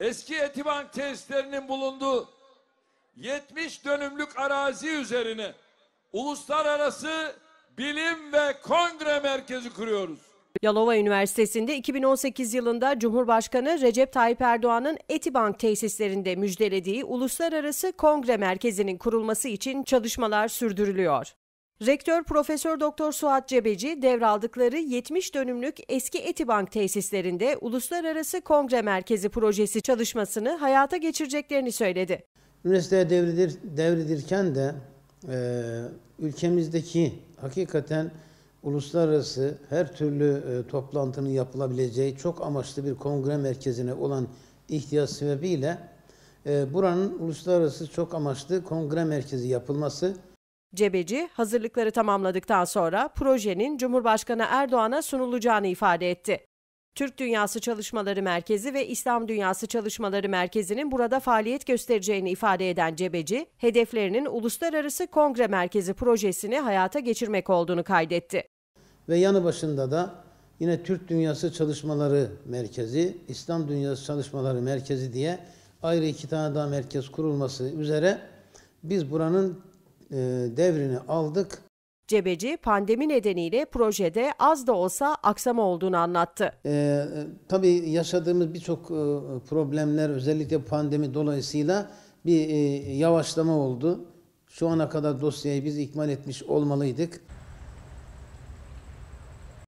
Eski Etibank tesislerinin bulunduğu 70 dönümlük arazi üzerine uluslararası bilim ve kongre merkezi kuruyoruz. Yalova Üniversitesi'nde 2018 yılında Cumhurbaşkanı Recep Tayyip Erdoğan'ın Etibank tesislerinde müjdelediği Uluslararası Kongre Merkezi'nin kurulması için çalışmalar sürdürülüyor. Rektör Profesör Doktor Suat Cebeci devraldıkları 70 dönümlük eski Etibank tesislerinde uluslararası kongre merkezi projesi çalışmasını hayata geçireceklerini söyledi. Üniversiteye devridir, devridirken de e, ülkemizdeki hakikaten uluslararası her türlü e, toplantının yapılabileceği çok amaçlı bir kongre merkezine olan ihtiyaç sebebiyle e, buranın uluslararası çok amaçlı kongre merkezi yapılması Cebeci, hazırlıkları tamamladıktan sonra projenin Cumhurbaşkanı Erdoğan'a sunulacağını ifade etti. Türk Dünyası Çalışmaları Merkezi ve İslam Dünyası Çalışmaları Merkezi'nin burada faaliyet göstereceğini ifade eden Cebeci, hedeflerinin Uluslararası Kongre Merkezi projesini hayata geçirmek olduğunu kaydetti. Ve yanı başında da yine Türk Dünyası Çalışmaları Merkezi, İslam Dünyası Çalışmaları Merkezi diye ayrı iki tane daha merkez kurulması üzere biz buranın e, devrini aldık. Cebeci pandemi nedeniyle projede az da olsa aksama olduğunu anlattı. Ee, tabii yaşadığımız birçok e, problemler özellikle pandemi dolayısıyla bir e, yavaşlama oldu. Şu ana kadar dosyayı biz ikmal etmiş olmalıydık.